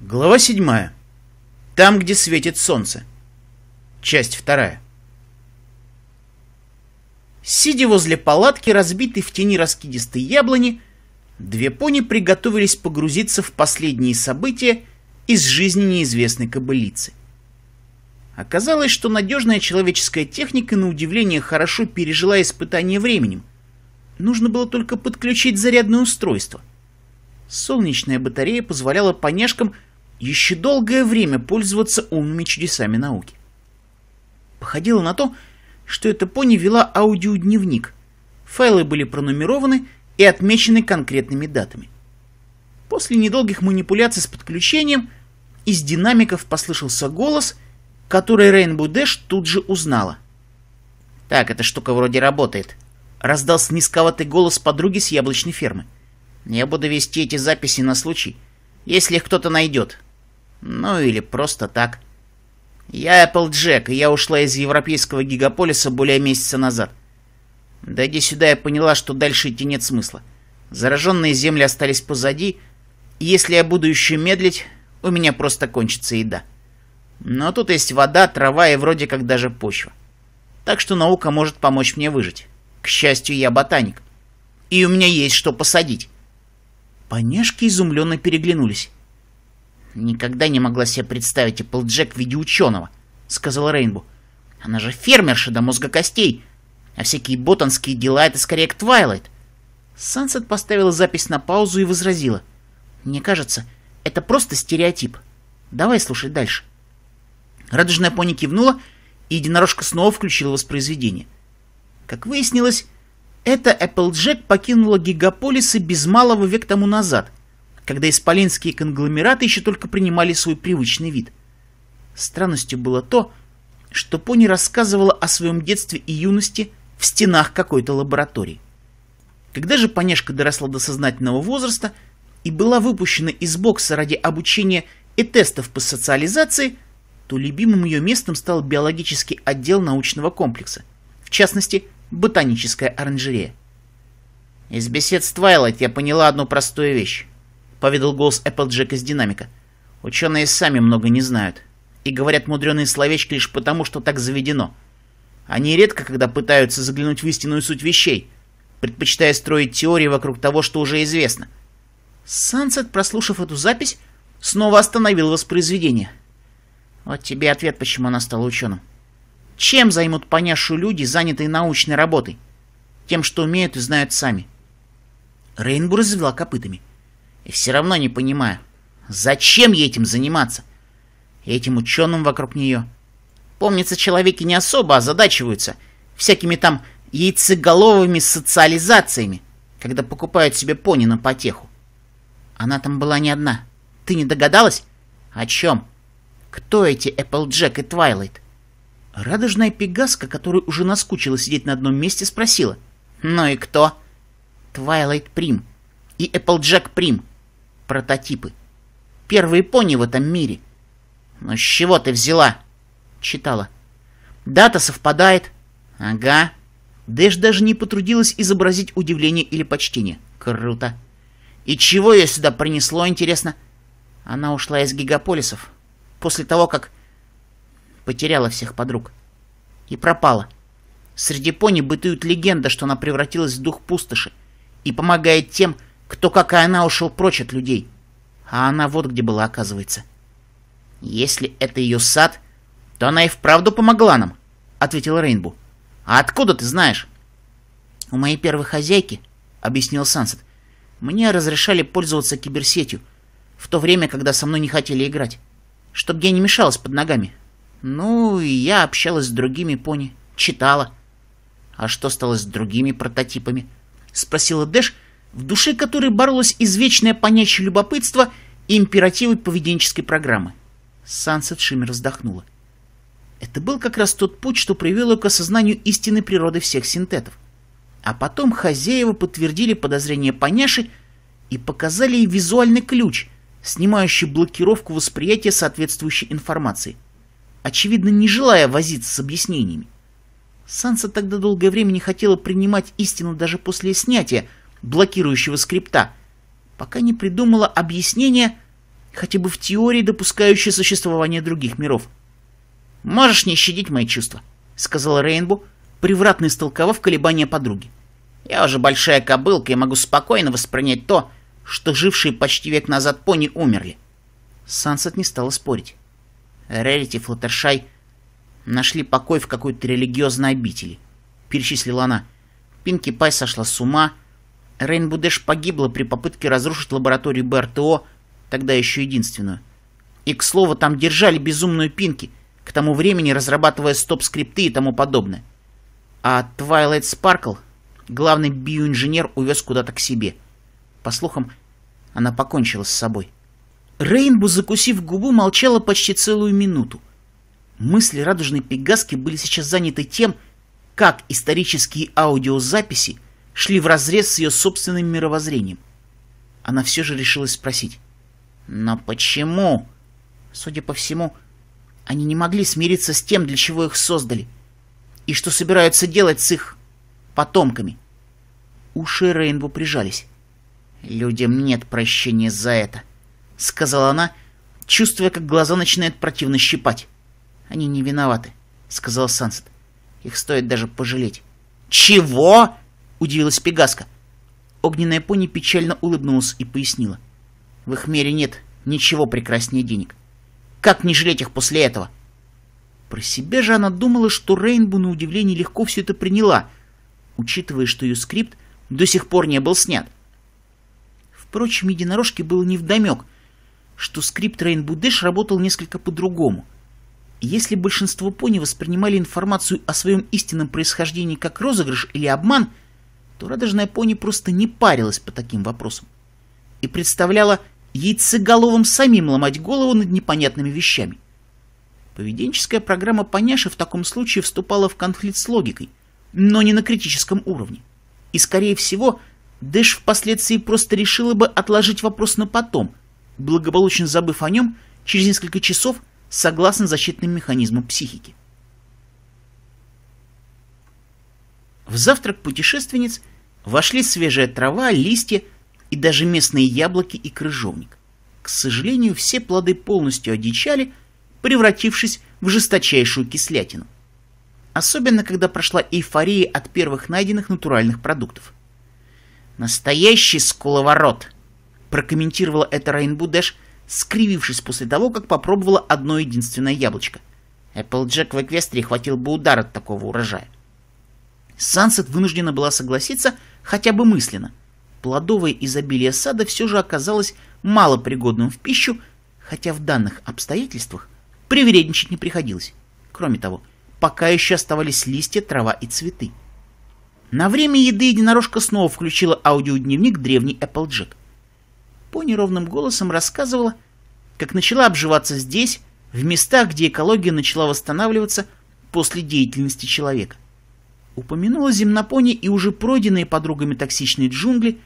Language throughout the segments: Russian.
Глава 7. Там, где светит солнце. Часть 2. Сидя возле палатки, разбитой в тени раскидистой яблони, две пони приготовились погрузиться в последние события из жизни неизвестной кобылицы. Оказалось, что надежная человеческая техника, на удивление, хорошо пережила испытание временем. Нужно было только подключить зарядное устройство — Солнечная батарея позволяла поняшкам еще долгое время пользоваться умными чудесами науки. Походило на то, что эта пони вела аудиодневник. Файлы были пронумерованы и отмечены конкретными датами. После недолгих манипуляций с подключением из динамиков послышался голос, который Рейнбу Дэш тут же узнала. «Так, эта штука вроде работает», — раздался низковатый голос подруги с яблочной фермы. «Я буду вести эти записи на случай, если их кто-то найдет» ну или просто так. Я Apple Джек, и я ушла из европейского гигаполиса более месяца назад. Дойдя сюда, я поняла, что дальше идти нет смысла. Зараженные земли остались позади, и если я буду еще медлить, у меня просто кончится еда. Но тут есть вода, трава и вроде как даже почва. Так что наука может помочь мне выжить. К счастью, я ботаник. И у меня есть что посадить. Понежки изумленно переглянулись никогда не могла себе представить Эпплджек в виде ученого», — сказала Рейнбу. «Она же фермерша до мозга костей, а всякие ботанские дела — это скорее к Твайлайт». Сансет поставила запись на паузу и возразила. «Мне кажется, это просто стереотип. Давай слушать дальше». Радужная пони кивнула, и единорожка снова включила воспроизведение. Как выяснилось, эта Эпплджек покинула гигаполисы без малого век тому назад — когда исполинские конгломераты еще только принимали свой привычный вид. Странностью было то, что Пони рассказывала о своем детстве и юности в стенах какой-то лаборатории. Когда же Понешка доросла до сознательного возраста и была выпущена из бокса ради обучения и тестов по социализации, то любимым ее местом стал биологический отдел научного комплекса, в частности, ботаническая оранжерея. Из бесед с Твайлайт я поняла одну простую вещь поведал голос Эпплджек из динамика. «Ученые сами много не знают и говорят мудреные словечки лишь потому, что так заведено. Они редко когда пытаются заглянуть в истинную суть вещей, предпочитая строить теории вокруг того, что уже известно». Сансет, прослушав эту запись, снова остановил воспроизведение. Вот тебе ответ, почему она стала ученым. Чем займут понявшую люди, занятые научной работой? Тем, что умеют и знают сами. Рейнбур извела копытами. И все равно не понимаю, зачем ей этим заниматься? этим ученым вокруг нее. Помнится, человеки не особо озадачиваются всякими там яйцеголовыми социализациями, когда покупают себе пони на потеху. Она там была не одна. Ты не догадалась? О чем? Кто эти Эпплджек и Твайлайт? Радужная пегаска, которая уже наскучила сидеть на одном месте, спросила. «Ну и кто?» «Твайлайт Прим. И Эпплджек Прим прототипы. Первые пони в этом мире. Ну с чего ты взяла? Читала. Дата совпадает. Ага. Дэш даже не потрудилась изобразить удивление или почтение. Круто. И чего ее сюда принесло, интересно? Она ушла из гигаполисов. После того, как потеряла всех подруг. И пропала. Среди пони бытует легенда, что она превратилась в дух пустоши и помогает тем, кто, как и она, ушел прочь от людей. А она вот где была, оказывается. Если это ее сад, то она и вправду помогла нам, ответила Рейнбу. А откуда ты знаешь? У моей первой хозяйки, объяснил Сансет, мне разрешали пользоваться киберсетью, в то время, когда со мной не хотели играть, чтобы я не мешалась под ногами. Ну, и я общалась с другими пони, читала. А что стало с другими прототипами? Спросила Дэш, в душе которой боролось извечное понятие любопытства и императивы поведенческой программы. Сансет Шиммер вздохнула. Это был как раз тот путь, что привел ее к осознанию истинной природы всех синтетов. А потом хозяева подтвердили подозрения поняши и показали ей визуальный ключ, снимающий блокировку восприятия соответствующей информации, очевидно, не желая возиться с объяснениями. Санса тогда долгое время не хотела принимать истину даже после снятия, блокирующего скрипта, пока не придумала объяснение, хотя бы в теории, допускающее существование других миров. «Можешь не щадить мои чувства», — сказала Рейнбу, превратно истолковав колебания подруги. «Я уже большая кобылка и могу спокойно воспринять то, что жившие почти век назад пони умерли». Сансет не стала спорить. Рерити Флаттершай нашли покой в какой-то религиозной обители, — перечислила она. Пинки Пай сошла с ума, — Рейнбудеш погибла при попытке разрушить лабораторию БРТО, тогда еще единственную. И, к слову, там держали безумную пинки, к тому времени разрабатывая стоп-скрипты и тому подобное. А Твайлайт Спаркл, главный биоинженер увез куда-то к себе. По слухам, она покончила с собой. Рейнбу, закусив губу, молчала почти целую минуту. Мысли радужной пегаски были сейчас заняты тем, как исторические аудиозаписи шли вразрез с ее собственным мировоззрением. Она все же решилась спросить. «Но почему?» Судя по всему, они не могли смириться с тем, для чего их создали, и что собираются делать с их потомками. Уши Рейнбу прижались. «Людям нет прощения за это», — сказала она, чувствуя, как глаза начинают противно щипать. «Они не виноваты», — сказал Сансет. «Их стоит даже пожалеть». «Чего?» — удивилась Пегаска. Огненная пони печально улыбнулась и пояснила. «В их мире нет ничего прекраснее денег. Как не жалеть их после этого?» Про себя же она думала, что Рейнбу на удивление легко все это приняла, учитывая, что ее скрипт до сих пор не был снят. Впрочем, единорожке было невдомек, что скрипт Рейнбу Дэш работал несколько по-другому. Если большинство пони воспринимали информацию о своем истинном происхождении как розыгрыш или обман — то радужная пони просто не парилась по таким вопросам и представляла яйцеголовым самим ломать голову над непонятными вещами. Поведенческая программа Поняши в таком случае вступала в конфликт с логикой, но не на критическом уровне. И, скорее всего, Дэш впоследствии просто решила бы отложить вопрос на потом, благополучно забыв о нем через несколько часов согласно защитным механизмам психики. В завтрак путешественниц вошли свежая трава, листья и даже местные яблоки и крыжовник. К сожалению, все плоды полностью одичали, превратившись в жесточайшую кислятину. Особенно, когда прошла эйфория от первых найденных натуральных продуктов. «Настоящий скуловорот!» — прокомментировала это Рейнбу Дэш, скривившись после того, как попробовала одно единственное яблочко. Эпплджек в Эквестрии хватил бы удар от такого урожая. Сансет вынуждена была согласиться хотя бы мысленно. Плодовое изобилие сада все же оказалось малопригодным в пищу, хотя в данных обстоятельствах привередничать не приходилось. Кроме того, пока еще оставались листья, трава и цветы. На время еды единорожка снова включила аудиодневник древний Applejack. Пони ровным голосом рассказывала, как начала обживаться здесь, в местах, где экология начала восстанавливаться после деятельности человека упомянула земнопони и уже пройденные подругами токсичные джунгли.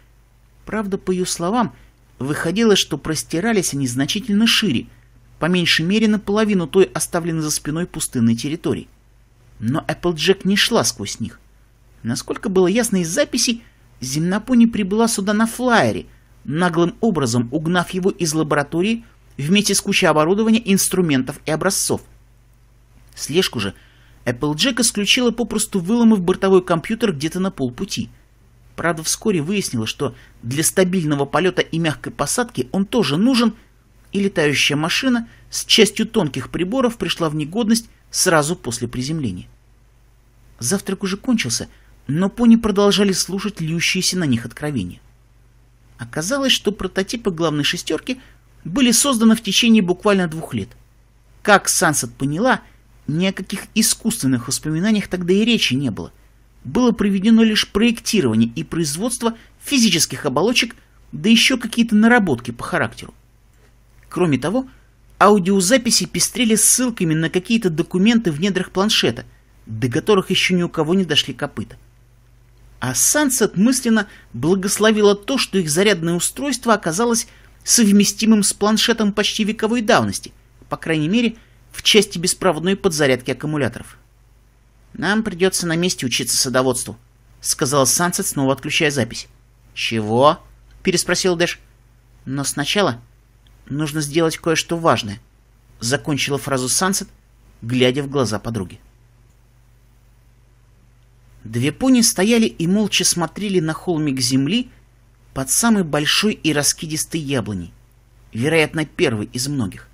Правда, по ее словам, выходило, что простирались они значительно шире, по меньшей мере наполовину той оставленной за спиной пустынной территории. Но Эпплджек не шла сквозь них. Насколько было ясно из записей, земнопони прибыла сюда на флайере, наглым образом угнав его из лаборатории вместе с кучей оборудования, инструментов и образцов. Слежку же – Applejack исключила попросту выломав бортовой компьютер где-то на полпути. Правда, вскоре выяснилось, что для стабильного полета и мягкой посадки он тоже нужен, и летающая машина с частью тонких приборов пришла в негодность сразу после приземления. Завтрак уже кончился, но пони продолжали слушать льющиеся на них откровения. Оказалось, что прототипы главной шестерки были созданы в течение буквально двух лет. Как Сансет поняла, ни о каких искусственных воспоминаниях тогда и речи не было. Было проведено лишь проектирование и производство физических оболочек, да еще какие-то наработки по характеру. Кроме того, аудиозаписи пестрели ссылками на какие-то документы в недрах планшета, до которых еще ни у кого не дошли копыта. А Сансет мысленно благословила то, что их зарядное устройство оказалось совместимым с планшетом почти вековой давности, по крайней мере, в части беспроводной подзарядки аккумуляторов. «Нам придется на месте учиться садоводству», — сказал Сансет, снова отключая запись. «Чего?» — переспросил Дэш. «Но сначала нужно сделать кое-что важное», — закончила фразу Сансет, глядя в глаза подруги. Две пони стояли и молча смотрели на холмик земли под самой большой и раскидистой яблоней, вероятно, первой из многих.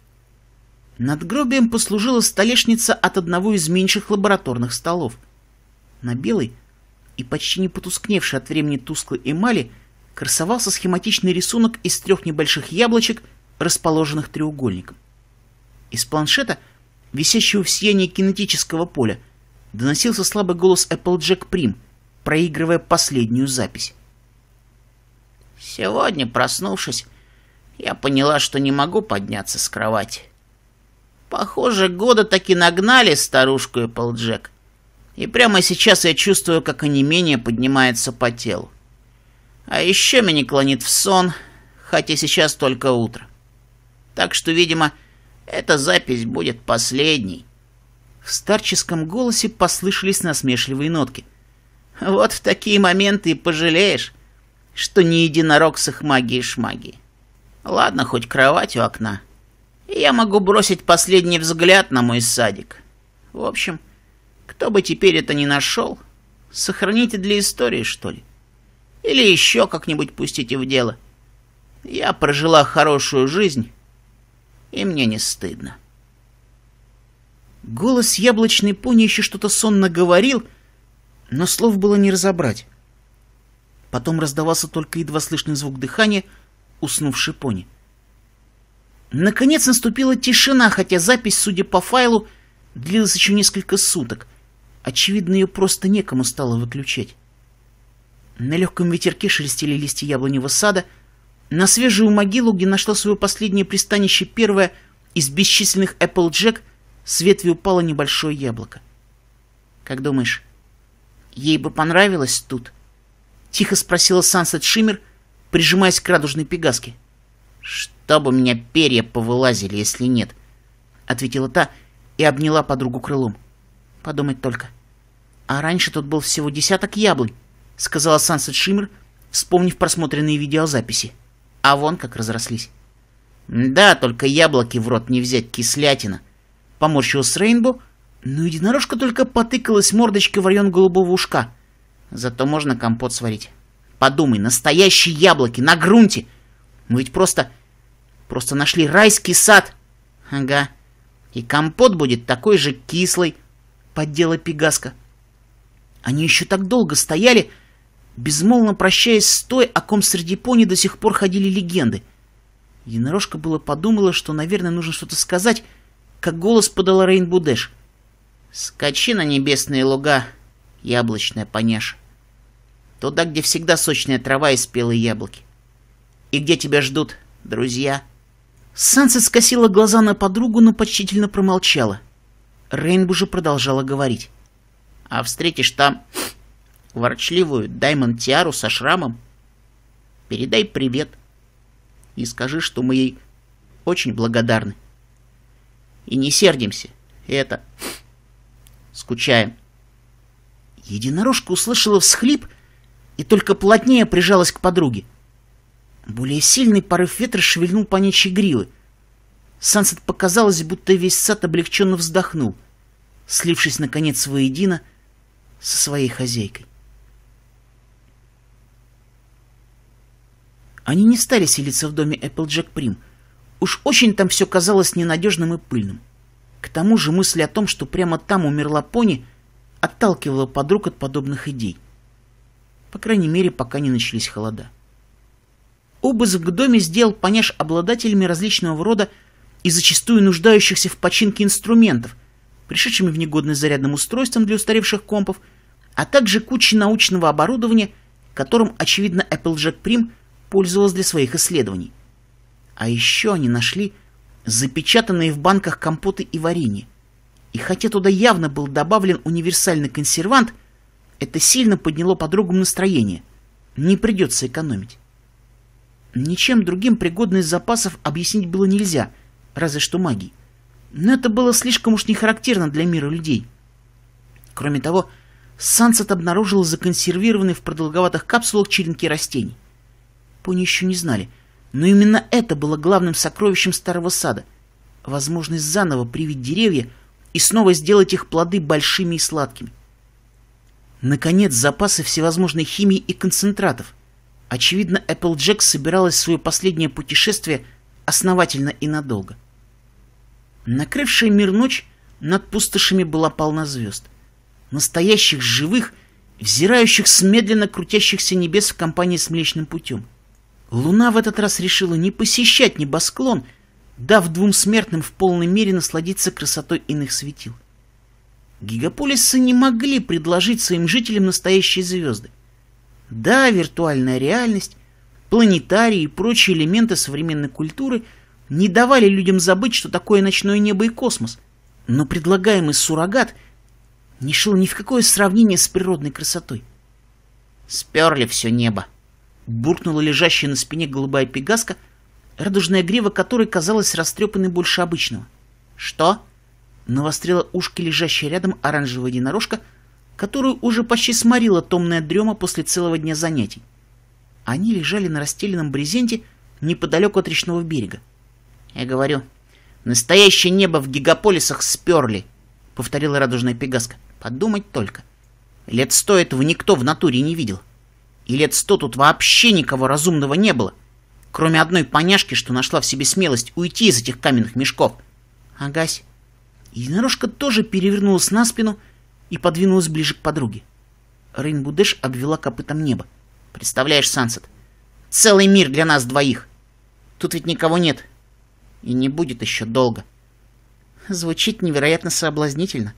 Надгробием послужила столешница от одного из меньших лабораторных столов. На белой и почти не потускневшей от времени тусклой эмали красовался схематичный рисунок из трех небольших яблочек, расположенных треугольником. Из планшета, висящего в сиянии кинетического поля, доносился слабый голос Applejack Prim, проигрывая последнюю запись. «Сегодня, проснувшись, я поняла, что не могу подняться с кровати. Похоже, года таки нагнали старушку Эпплджек. И прямо сейчас я чувствую, как менее поднимается по телу. А еще меня клонит в сон, хотя сейчас только утро. Так что, видимо, эта запись будет последней. В старческом голосе послышались насмешливые нотки. Вот в такие моменты и пожалеешь, что не единорог с их магией шмаги. Ладно, хоть кровать у окна — я могу бросить последний взгляд на мой садик. В общем, кто бы теперь это ни нашел, сохраните для истории, что ли. Или еще как-нибудь пустите в дело. Я прожила хорошую жизнь, и мне не стыдно. Голос яблочной пони еще что-то сонно говорил, но слов было не разобрать. Потом раздавался только едва слышный звук дыхания уснувшей пони. — Наконец наступила тишина, хотя запись, судя по файлу, длилась еще несколько суток. Очевидно, ее просто некому стало выключать. На легком ветерке шелестели листья яблоневого сада. На свежую могилу, где нашла свое последнее пристанище первое из бесчисленных Эпплджек, с ветви упало небольшое яблоко. «Как думаешь, ей бы понравилось тут?» — тихо спросила Сансет Шиммер, прижимаясь к радужной пегаске. «Что?» то бы у меня перья повылазили, если нет», — ответила та и обняла подругу крылом. «Подумать только. А раньше тут был всего десяток яблонь», — сказала Сансет Шиммер, вспомнив просмотренные видеозаписи. А вон как разрослись. «Да, только яблоки в рот не взять, кислятина», — поморщилась Рейнбо, но единорожка только потыкалась мордочкой в район голубого ушка. Зато можно компот сварить. Подумай, настоящие яблоки на грунте! Мы ведь просто Просто нашли райский сад. Ага. И компот будет такой же кислый. Поддела Пегаска. Они еще так долго стояли, безмолвно прощаясь с той, о ком среди пони до сих пор ходили легенды. Единорожка было подумала, что, наверное, нужно что-то сказать, как голос подала Рейнбу Дэш. «Скачи на небесные луга, яблочная поняша. Туда, где всегда сочная трава и спелые яблоки. И где тебя ждут, друзья?» Санса скосила глаза на подругу, но почтительно промолчала. Рейнбу же продолжала говорить. «А встретишь там ворчливую Даймон Тиару со шрамом? Передай привет и скажи, что мы ей очень благодарны. И не сердимся, это... скучаем». Единорожка услышала всхлип и только плотнее прижалась к подруге. — более сильный порыв ветра шевельнул по гривы. Сансет показалось, будто весь сад облегченно вздохнул, слившись, наконец, воедино со своей хозяйкой. Они не стали селиться в доме Эпплджек Прим. Уж очень там все казалось ненадежным и пыльным. К тому же мысль о том, что прямо там умерла пони, отталкивала подруг от подобных идей. По крайней мере, пока не начались холода. Обыск в доме сделал понеж обладателями различного рода и зачастую нуждающихся в починке инструментов, пришедшими в негодность зарядным устройством для устаревших компов, а также кучи научного оборудования, которым, очевидно, Applejack Prim пользовалась для своих исследований. А еще они нашли запечатанные в банках компоты и варенье. И хотя туда явно был добавлен универсальный консервант, это сильно подняло подругам настроение. Не придется экономить. Ничем другим пригодность запасов объяснить было нельзя, разве что магией. Но это было слишком уж не характерно для мира людей. Кроме того, Сансет обнаружил законсервированные в продолговатых капсулах черенки растений. Пони еще не знали, но именно это было главным сокровищем старого сада. Возможность заново привить деревья и снова сделать их плоды большими и сладкими. Наконец, запасы всевозможной химии и концентратов, Очевидно, Эпплджек собиралась в свое последнее путешествие основательно и надолго. Накрывшая мир ночь над пустошами была полна звезд. Настоящих, живых, взирающих с медленно крутящихся небес в компании с Млечным Путем. Луна в этот раз решила не посещать небосклон, дав двум смертным в полной мере насладиться красотой иных светил. Гигаполисы не могли предложить своим жителям настоящие звезды. Да, виртуальная реальность, планетарии и прочие элементы современной культуры не давали людям забыть, что такое ночное небо и космос, но предлагаемый суррогат не шел ни в какое сравнение с природной красотой. «Сперли все небо!» — буркнула лежащая на спине голубая пегаска, радужная грива которой казалась растрепанной больше обычного. «Что?» — навострила ушки лежащая рядом оранжевая единорожка — которую уже почти сморила томная дрема после целого дня занятий. Они лежали на расстеленном брезенте неподалеку от речного берега. Я говорю, настоящее небо в гигаполисах сперли, повторила радужная пегаска. Подумать только. Лет сто этого никто в натуре не видел. И лет сто тут вообще никого разумного не было, кроме одной поняшки, что нашла в себе смелость уйти из этих каменных мешков. Агась. Единорожка тоже перевернулась на спину, и подвинулась ближе к подруге. Рейнбу Дэш обвела копытом небо. «Представляешь, Сансет, целый мир для нас двоих! Тут ведь никого нет. И не будет еще долго». Звучит невероятно соблазнительно.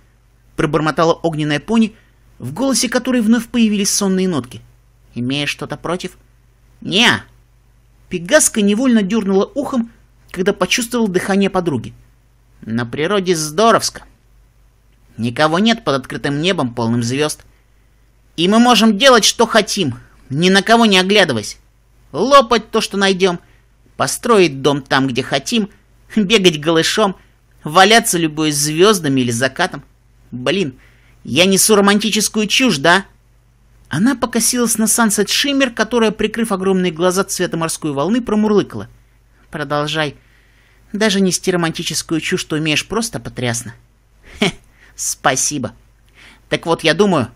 Пробормотала огненная пони, в голосе которой вновь появились сонные нотки. Имеешь что что-то против?» не -а. Пегаска невольно дернула ухом, когда почувствовал дыхание подруги. «На природе здоровско!» Никого нет под открытым небом, полным звезд. И мы можем делать, что хотим, ни на кого не оглядываясь. Лопать то, что найдем, построить дом там, где хотим, бегать голышом, валяться любой звездами или закатом. Блин, я несу романтическую чушь, да? Она покосилась на Сансет Шиммер, которая, прикрыв огромные глаза цвета морской волны, промурлыкала. «Продолжай. Даже нести романтическую чушь, что умеешь, просто потрясно». «Хе, Спасибо. Так вот, я думаю...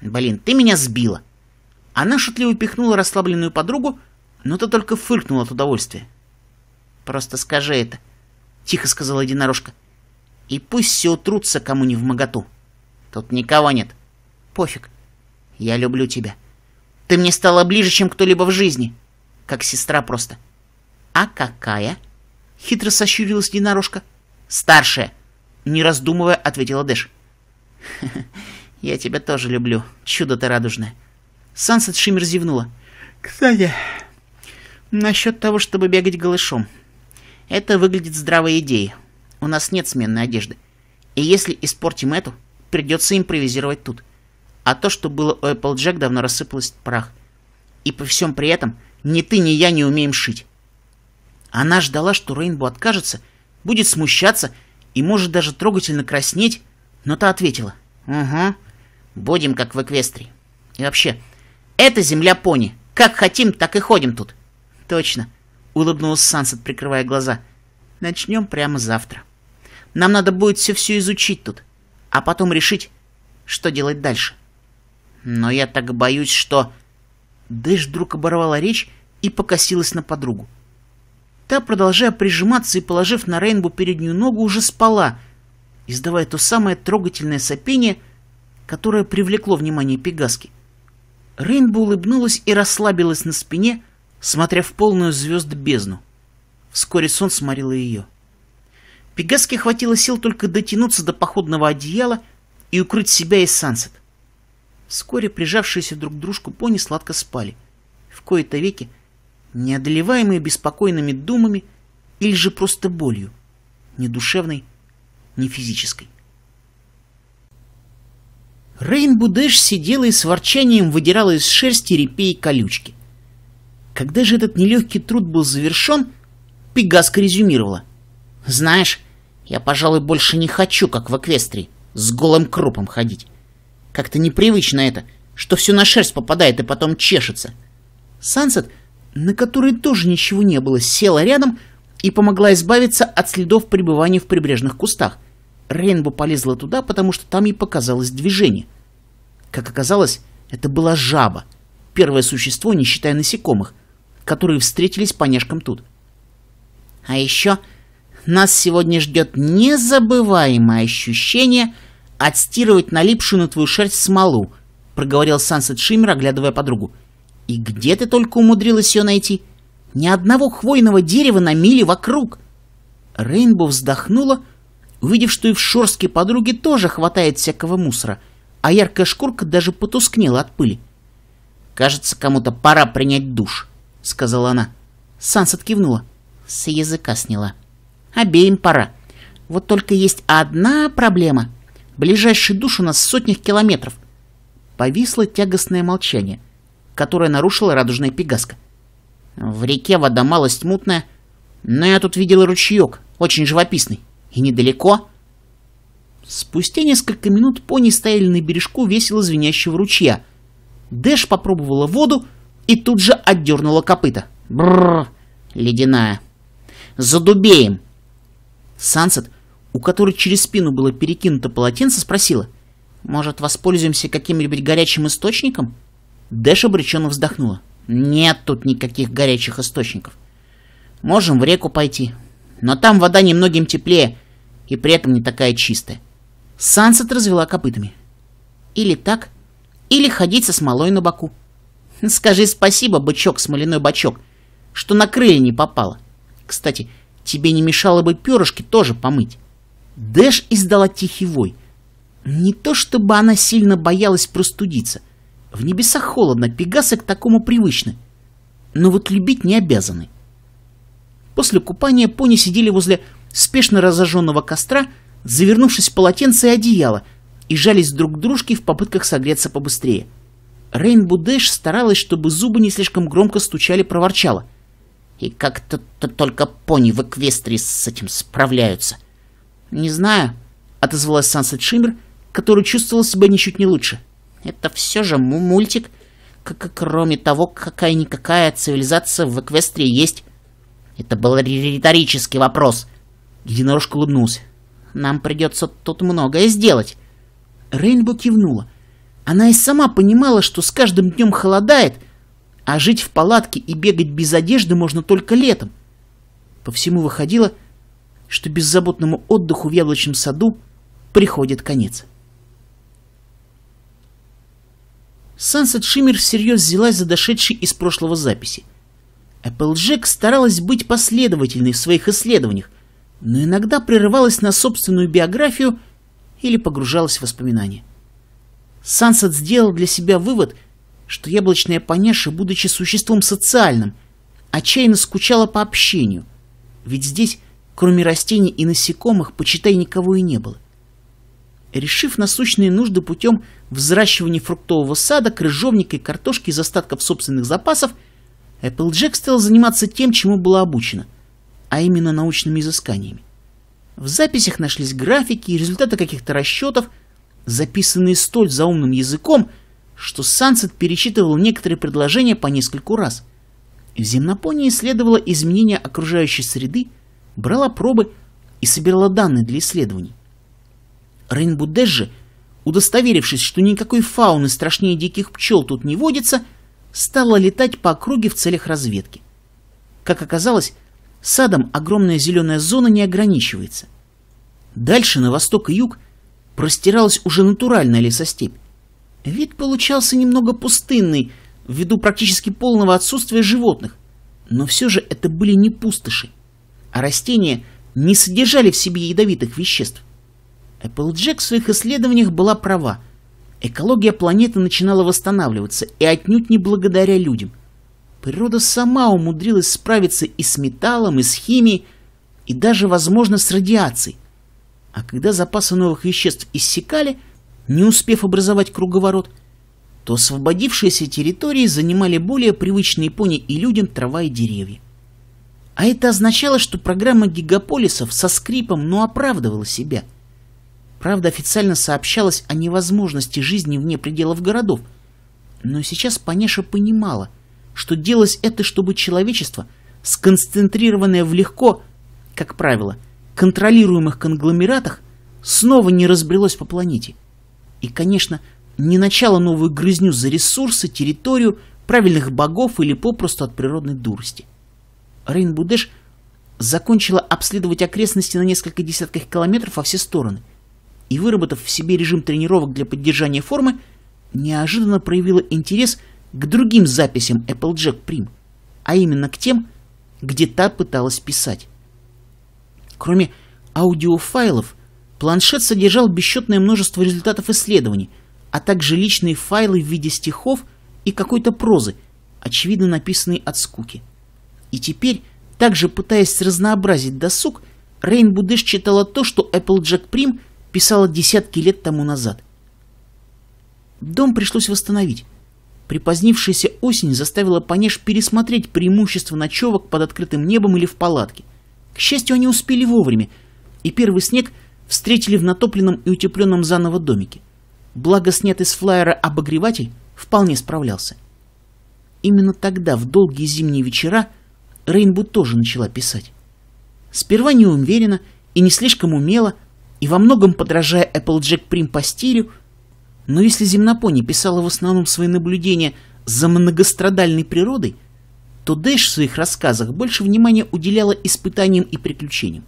Блин, ты меня сбила. Она шутливо пихнула расслабленную подругу, но то только фыркнула от удовольствия. Просто скажи это, тихо сказала единорожка. И пусть все утрутся кому не в моготу. Тут никого нет. Пофиг. Я люблю тебя. Ты мне стала ближе, чем кто-либо в жизни. Как сестра просто. А какая? Хитро сощурилась единорожка. Старшая. Не раздумывая, ответила Дэш. «Я тебя тоже люблю. Чудо ты радужное». Сансет Шиммер зевнула. «Кстати, насчет того, чтобы бегать голышом. Это выглядит здравой идеей. У нас нет сменной одежды. И если испортим эту, придется импровизировать тут. А то, что было у Эпплджек, давно рассыпалось в прах. И по всем при этом ни ты, ни я не умеем шить». Она ждала, что Рейнбо откажется, будет смущаться и может даже трогательно краснеть, но та ответила. «Угу, будем как в Эквестрии. И вообще, это земля пони. Как хотим, так и ходим тут». «Точно», — Улыбнулся Сансет, прикрывая глаза. «Начнем прямо завтра. Нам надо будет все-все изучить тут, а потом решить, что делать дальше». «Но я так боюсь, что...» Дэш вдруг оборвала речь и покосилась на подругу. Та, продолжая прижиматься и положив на Рейнбу переднюю ногу, уже спала, издавая то самое трогательное сопение, которое привлекло внимание Пегаски. Рейнбу улыбнулась и расслабилась на спине, смотря в полную звезд бездну. Вскоре сон сморило ее. Пегаске хватило сил только дотянуться до походного одеяла и укрыть себя и Сансет. Вскоре прижавшиеся друг к дружку пони сладко спали. В кои-то веки неодолеваемые беспокойными думами или же просто болью, не душевной, не физической. Рейн Будеш сидела и с ворчанием выдирала из шерсти репей колючки. Когда же этот нелегкий труд был завершен, Пегаска резюмировала. «Знаешь, я, пожалуй, больше не хочу, как в Эквестрии, с голым крупом ходить. Как-то непривычно это, что все на шерсть попадает и потом чешется. Сансет — на которой тоже ничего не было, села рядом и помогла избавиться от следов пребывания в прибрежных кустах. Рейнбо полезла туда, потому что там ей показалось движение. Как оказалось, это была жаба, первое существо, не считая насекомых, которые встретились по нежкам тут. А еще нас сегодня ждет незабываемое ощущение отстирывать налипшую на твою шерсть смолу, проговорил Сансет Шиммер, оглядывая подругу. И где ты только умудрилась ее найти? Ни одного хвойного дерева на миле вокруг. Рейнбо вздохнула, увидев, что и в шорстке подруги тоже хватает всякого мусора, а яркая шкурка даже потускнела от пыли. «Кажется, кому-то пора принять душ», — сказала она. Сансет кивнула. С языка сняла. «Обеим пора. Вот только есть одна проблема. Ближайший душ у нас сотнях километров». Повисло тягостное молчание — которое нарушила радужная пегаска. В реке вода малость мутная, но я тут видел ручеек, очень живописный, и недалеко. Спустя несколько минут пони стояли на бережку весело звенящего ручья. Дэш попробовала воду и тут же отдернула копыта. Бррр, ледяная. Задубеем. Сансет, у которой через спину было перекинуто полотенце, спросила. Может, воспользуемся каким-нибудь горячим источником? — Дэш обреченно вздохнула. «Нет тут никаких горячих источников. Можем в реку пойти, но там вода немногим теплее и при этом не такая чистая». Сансет развела копытами. «Или так, или ходить со смолой на боку. Скажи спасибо, бычок, смоляной бачок, что на крылья не попало. Кстати, тебе не мешало бы перышки тоже помыть». Дэш издала тихий вой. Не то чтобы она сильно боялась простудиться — в небесах холодно, пегасы к такому привычны. Но вот любить не обязаны. После купания пони сидели возле спешно разожженного костра, завернувшись в полотенце и одеяло, и жались друг к дружке в попытках согреться побыстрее. Рейнбу Дэш старалась, чтобы зубы не слишком громко стучали, проворчала. И как-то -то только пони в Эквестрии с этим справляются. «Не знаю», — отозвалась Сансет Шиммер, который чувствовала себя ничуть не лучше. — это все же мультик. Как и кроме того, какая-никакая цивилизация в Эквестрии есть. Это был риторический вопрос. Единорожка улыбнулся. Нам придется тут многое сделать. Рейнбо кивнула. Она и сама понимала, что с каждым днем холодает, а жить в палатке и бегать без одежды можно только летом. По всему выходило, что беззаботному отдыху в яблочном саду приходит конец. Сансет Шиммер всерьез взялась за дошедший из прошлого записи. Эпплджек старалась быть последовательной в своих исследованиях, но иногда прерывалась на собственную биографию или погружалась в воспоминания. Сансет сделал для себя вывод, что яблочная понеша, будучи существом социальным, отчаянно скучала по общению, ведь здесь, кроме растений и насекомых, почитай, никого и не было решив насущные нужды путем взращивания фруктового сада, крыжовника и картошки из остатков собственных запасов, Эпплджек стал заниматься тем, чему была обучена, а именно научными изысканиями. В записях нашлись графики и результаты каких-то расчетов, записанные столь заумным языком, что Сансет перечитывал некоторые предложения по нескольку раз. В земнопонии исследовала изменения окружающей среды, брала пробы и собирала данные для исследований. Рейнбу Дэджи, удостоверившись, что никакой фауны страшнее диких пчел тут не водится, стала летать по округе в целях разведки. Как оказалось, садом огромная зеленая зона не ограничивается. Дальше, на восток и юг, простиралась уже натуральная лесостепь. Вид получался немного пустынный, ввиду практически полного отсутствия животных, но все же это были не пустоши, а растения не содержали в себе ядовитых веществ. Эпплджек в своих исследованиях была права. Экология планеты начинала восстанавливаться, и отнюдь не благодаря людям. Природа сама умудрилась справиться и с металлом, и с химией, и даже, возможно, с радиацией. А когда запасы новых веществ иссякали, не успев образовать круговорот, то освободившиеся территории занимали более привычные пони и людям трава и деревья. А это означало, что программа гигаполисов со скрипом, но ну, оправдывала себя – Правда, официально сообщалось о невозможности жизни вне пределов городов. Но сейчас Панеша понимала, что делалось это, чтобы человечество, сконцентрированное в легко, как правило, контролируемых конгломератах, снова не разбрелось по планете. И, конечно, не начало новую грызню за ресурсы, территорию, правильных богов или попросту от природной дурости. Рейнбудеш закончила обследовать окрестности на несколько десятков километров во все стороны – и, выработав в себе режим тренировок для поддержания формы, неожиданно проявила интерес к другим записям Applejack Prim, а именно к тем, где та пыталась писать. Кроме аудиофайлов, планшет содержал бесчетное множество результатов исследований, а также личные файлы в виде стихов и какой-то прозы, очевидно написанные от скуки. И теперь, также пытаясь разнообразить досуг, Рейн будыш читала то, что Applejack Prim – писала десятки лет тому назад. Дом пришлось восстановить. Припозднившаяся осень заставила Панеш пересмотреть преимущество ночевок под открытым небом или в палатке. К счастью, они успели вовремя, и первый снег встретили в натопленном и утепленном заново домике. Благо, снятый с флайера обогреватель вполне справлялся. Именно тогда, в долгие зимние вечера, Рейнбу тоже начала писать. Сперва неуверенно и не слишком умело, и во многом подражая Applejack Прим по стилю, но если Земнопони писала в основном свои наблюдения за многострадальной природой, то Дэш в своих рассказах больше внимания уделяла испытаниям и приключениям.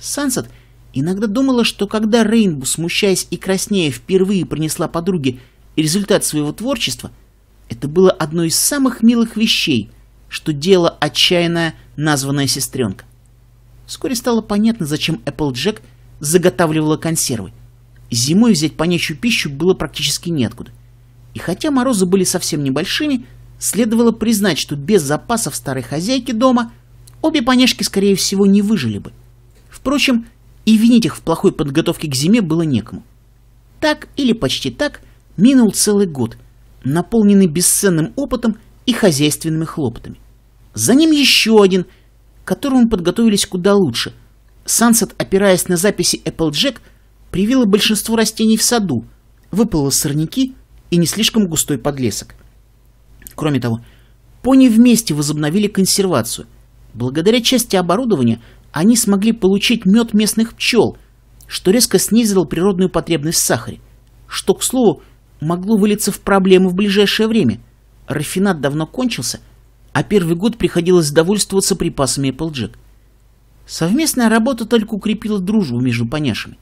Сансет иногда думала, что когда Рейнбу, смущаясь и краснея, впервые принесла подруге результат своего творчества, это было одной из самых милых вещей, что делала отчаянная названная сестренка. Вскоре стало понятно, зачем Эпплджек – заготавливала консервы. Зимой взять понячью пищу было практически неоткуда. И хотя морозы были совсем небольшими, следовало признать, что без запасов старой хозяйки дома обе понежки, скорее всего, не выжили бы. Впрочем, и винить их в плохой подготовке к зиме было некому. Так или почти так минул целый год, наполненный бесценным опытом и хозяйственными хлопотами. За ним еще один, к которому подготовились куда лучше – Сансет, опираясь на записи Applejack, привила большинство растений в саду, выпало сорняки и не слишком густой подлесок. Кроме того, пони вместе возобновили консервацию. Благодаря части оборудования они смогли получить мед местных пчел, что резко снизило природную потребность в сахаре, что, к слову, могло вылиться в проблему в ближайшее время. Рафинат давно кончился, а первый год приходилось довольствоваться припасами Applejack. Совместная работа только укрепила дружбу между поняшами.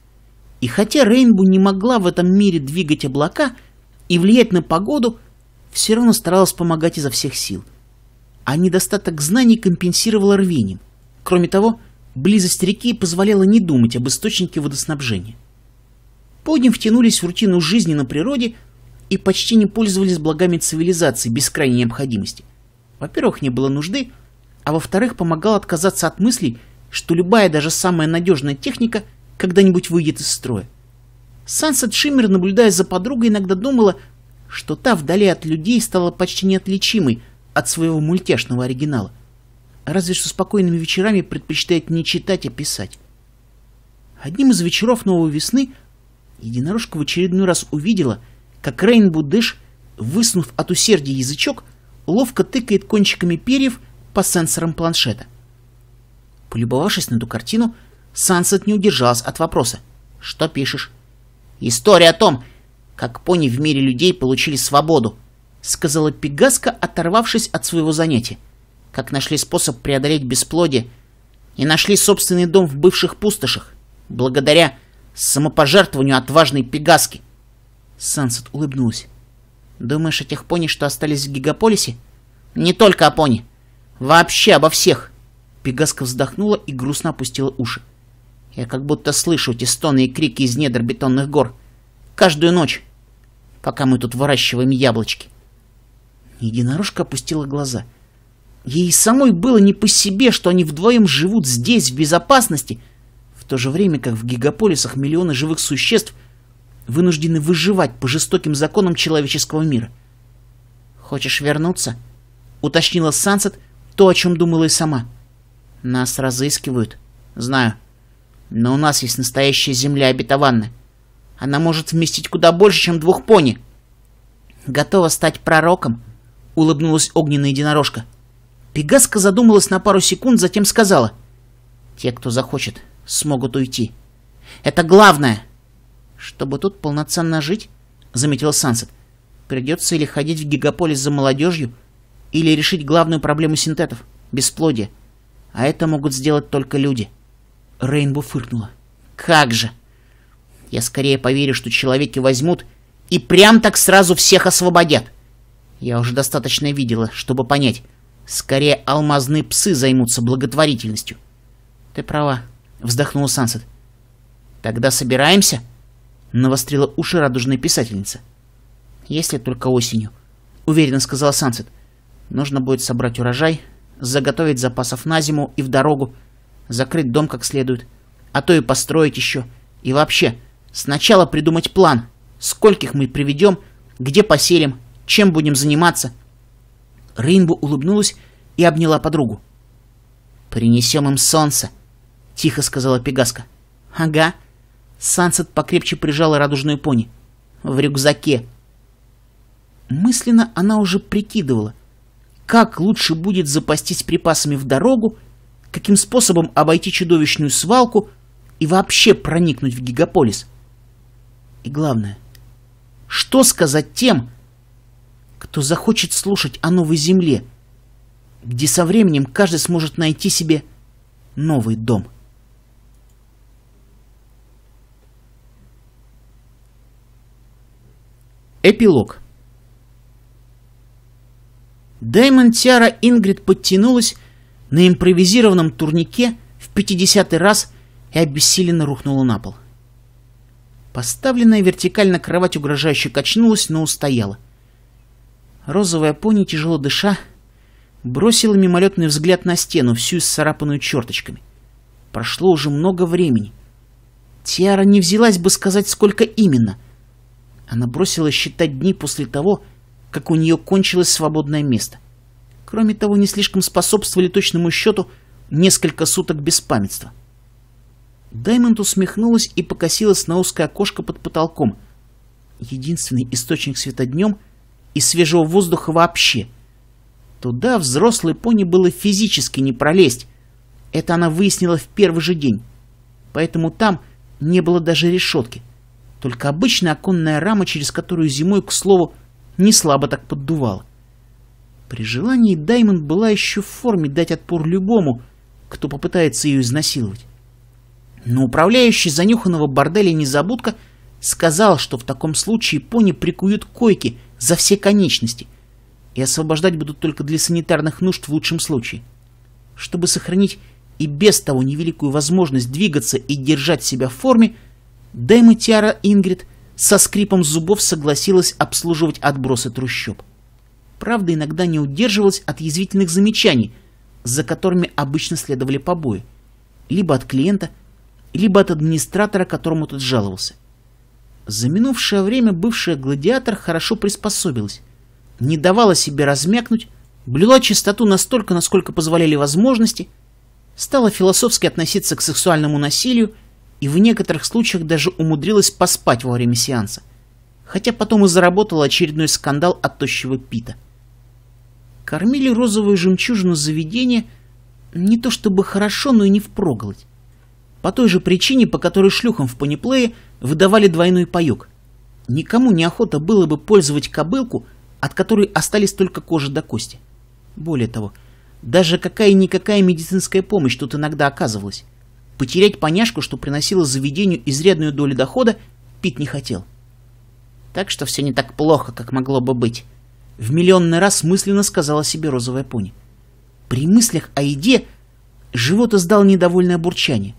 И хотя Рейнбу не могла в этом мире двигать облака и влиять на погоду, все равно старалась помогать изо всех сил. А недостаток знаний компенсировала рвением. Кроме того, близость реки позволяла не думать об источнике водоснабжения. Подним втянулись в рутину жизни на природе и почти не пользовались благами цивилизации без крайней необходимости. Во-первых, не было нужды, а во-вторых, помогал отказаться от мыслей, что любая, даже самая надежная техника когда-нибудь выйдет из строя. Сансет Шиммер, наблюдая за подругой, иногда думала, что та вдали от людей стала почти неотличимой от своего мультяшного оригинала. Разве что спокойными вечерами предпочитает не читать, а писать. Одним из вечеров новой весны единорожка в очередной раз увидела, как Рейнбу Дэш, высунув от усердия язычок, ловко тыкает кончиками перьев по сенсорам планшета. Полюбовавшись на эту картину, Сансет не удержалась от вопроса «Что пишешь?» «История о том, как пони в мире людей получили свободу», сказала Пегаска, оторвавшись от своего занятия. «Как нашли способ преодолеть бесплодие и нашли собственный дом в бывших пустошах, благодаря самопожертвованию отважной Пегаски». Сансет улыбнулась. «Думаешь о тех пони, что остались в гигаполисе?» «Не только о пони. Вообще обо всех. Пегаска вздохнула и грустно опустила уши. Я как будто слышу эти стоны и крики из недр бетонных гор. Каждую ночь, пока мы тут выращиваем яблочки. Единорожка опустила глаза. Ей самой было не по себе, что они вдвоем живут здесь, в безопасности, в то же время как в гигаполисах миллионы живых существ вынуждены выживать по жестоким законам человеческого мира. «Хочешь вернуться?» — уточнила Сансет то, о чем думала и сама — нас разыскивают. Знаю. Но у нас есть настоящая земля обетованная. Она может вместить куда больше, чем двух пони. Готова стать пророком? Улыбнулась огненная единорожка. Пегаска задумалась на пару секунд, затем сказала. Те, кто захочет, смогут уйти. Это главное. Чтобы тут полноценно жить, заметил Сансет, придется или ходить в гигаполис за молодежью, или решить главную проблему синтетов — бесплодие — а это могут сделать только люди. Рейнбо фыркнула. Как же! Я скорее поверю, что человеки возьмут и прям так сразу всех освободят. Я уже достаточно видела, чтобы понять. Скорее алмазные псы займутся благотворительностью. Ты права, вздохнула Сансет. Тогда собираемся? Навострила уши радужная писательница. Если только осенью, уверенно сказала Сансет. Нужно будет собрать урожай, заготовить запасов на зиму и в дорогу, закрыть дом как следует, а то и построить еще. И вообще, сначала придумать план, скольких мы приведем, где поселим, чем будем заниматься. Рейнбу улыбнулась и обняла подругу. «Принесем им солнце», — тихо сказала Пегаска. «Ага». Сансет покрепче прижала радужную пони. «В рюкзаке». Мысленно она уже прикидывала — как лучше будет запастись припасами в дорогу, каким способом обойти чудовищную свалку и вообще проникнуть в гигаполис. И главное, что сказать тем, кто захочет слушать о новой земле, где со временем каждый сможет найти себе новый дом. Эпилог Дэймон Тиара Ингрид подтянулась на импровизированном турнике в пятидесятый раз и обессиленно рухнула на пол. Поставленная вертикально кровать угрожающе качнулась, но устояла. Розовая пони, тяжело дыша, бросила мимолетный взгляд на стену, всю исцарапанную черточками. Прошло уже много времени. Тиара не взялась бы сказать, сколько именно. Она бросила считать дни после того, как у нее кончилось свободное место. Кроме того, не слишком способствовали точному счету несколько суток без памятства. Даймонд усмехнулась и покосилась на узкое окошко под потолком. Единственный источник света днем и свежего воздуха вообще. Туда взрослой пони было физически не пролезть. Это она выяснила в первый же день. Поэтому там не было даже решетки. Только обычная оконная рама, через которую зимой, к слову, не слабо так поддувало. При желании Даймонд была еще в форме дать отпор любому, кто попытается ее изнасиловать. Но управляющий занюханного борделя незабудка сказал, что в таком случае пони прикуют койки за все конечности и освобождать будут только для санитарных нужд в лучшем случае. Чтобы сохранить и без того невеликую возможность двигаться и держать себя в форме, Дэм и Тиара Ингрид со скрипом зубов согласилась обслуживать отбросы трущоб. Правда, иногда не удерживалась от язвительных замечаний, за которыми обычно следовали побои. Либо от клиента, либо от администратора, которому тот жаловался. За минувшее время бывшая гладиатор хорошо приспособилась, не давала себе размякнуть, блюла чистоту настолько, насколько позволяли возможности, стала философски относиться к сексуальному насилию и в некоторых случаях даже умудрилась поспать во время сеанса, хотя потом и заработала очередной скандал от тощего Пита. Кормили розовую жемчужину заведение не то чтобы хорошо, но и не впроголодь. По той же причине, по которой шлюхам в паниплее выдавали двойной паёк. Никому неохота было бы пользовать кобылку, от которой остались только кожа до кости. Более того, даже какая-никакая медицинская помощь тут иногда оказывалась. Потерять поняшку, что приносило заведению изрядную долю дохода, пить не хотел. Так что все не так плохо, как могло бы быть. В миллионный раз мысленно сказала себе розовая пони. При мыслях о еде живот издал недовольное бурчание.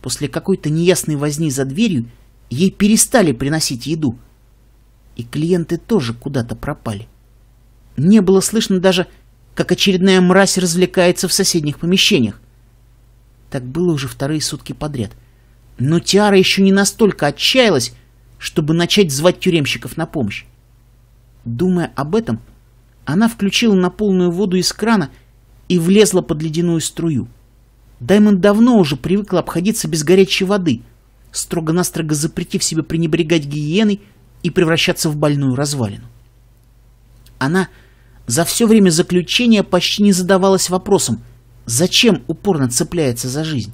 После какой-то неясной возни за дверью ей перестали приносить еду. И клиенты тоже куда-то пропали. Не было слышно даже, как очередная мразь развлекается в соседних помещениях. Так было уже вторые сутки подряд. Но Тиара еще не настолько отчаялась, чтобы начать звать тюремщиков на помощь. Думая об этом, она включила на полную воду из крана и влезла под ледяную струю. Даймонд давно уже привыкла обходиться без горячей воды, строго-настрого запретив себе пренебрегать гигиеной и превращаться в больную развалину. Она за все время заключения почти не задавалась вопросом – Зачем упорно цепляется за жизнь?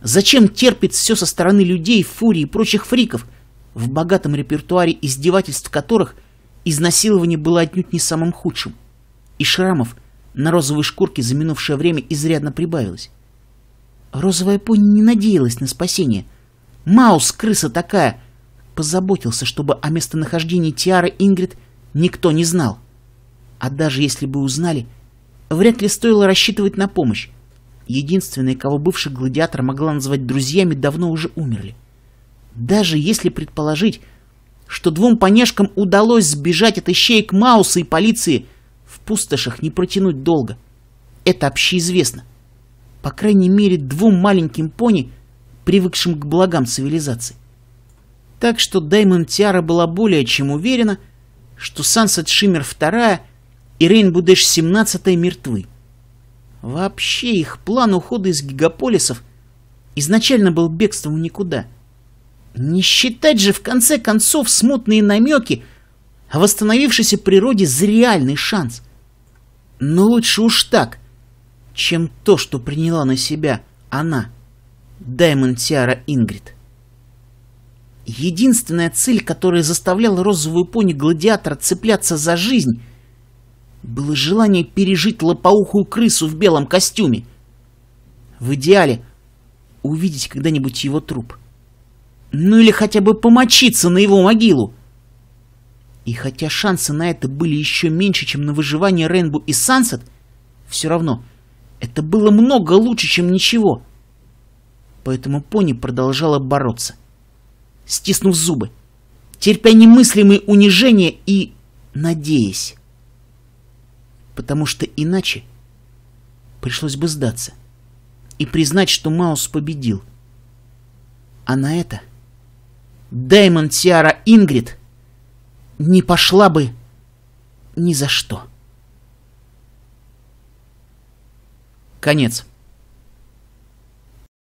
Зачем терпит все со стороны людей, фурии и прочих фриков, в богатом репертуаре издевательств которых изнасилование было отнюдь не самым худшим? И шрамов на розовой шкурке за минувшее время изрядно прибавилось. Розовая пони не надеялась на спасение. Маус, крыса такая, позаботился, чтобы о местонахождении Тиары Ингрид никто не знал. А даже если бы узнали, Вряд ли стоило рассчитывать на помощь. Единственные, кого бывший гладиатор могла назвать друзьями, давно уже умерли. Даже если предположить, что двум понежкам удалось сбежать от ищеек Мауса и полиции, в пустошах не протянуть долго. Это общеизвестно. По крайней мере, двум маленьким пони, привыкшим к благам цивилизации. Так что Даймон Тиара была более чем уверена, что Сансет Шиммер вторая — и Будеш 17 мертвы. Вообще их план ухода из гигаполисов изначально был бегством никуда. Не считать же в конце концов смутные намеки о восстановившейся природе за реальный шанс. Но лучше уж так, чем то, что приняла на себя она, Даймонд Тиара Ингрид. Единственная цель, которая заставляла розовую пони гладиатора цепляться за жизнь — было желание пережить лопоухую крысу в белом костюме. В идеале увидеть когда-нибудь его труп. Ну или хотя бы помочиться на его могилу. И хотя шансы на это были еще меньше, чем на выживание Рейнбу и Сансет, все равно это было много лучше, чем ничего. Поэтому пони продолжала бороться. Стиснув зубы, терпя немыслимые унижения и надеясь потому что иначе пришлось бы сдаться и признать, что Маус победил. А на это Дэймон Тиара Ингрид не пошла бы ни за что. Конец.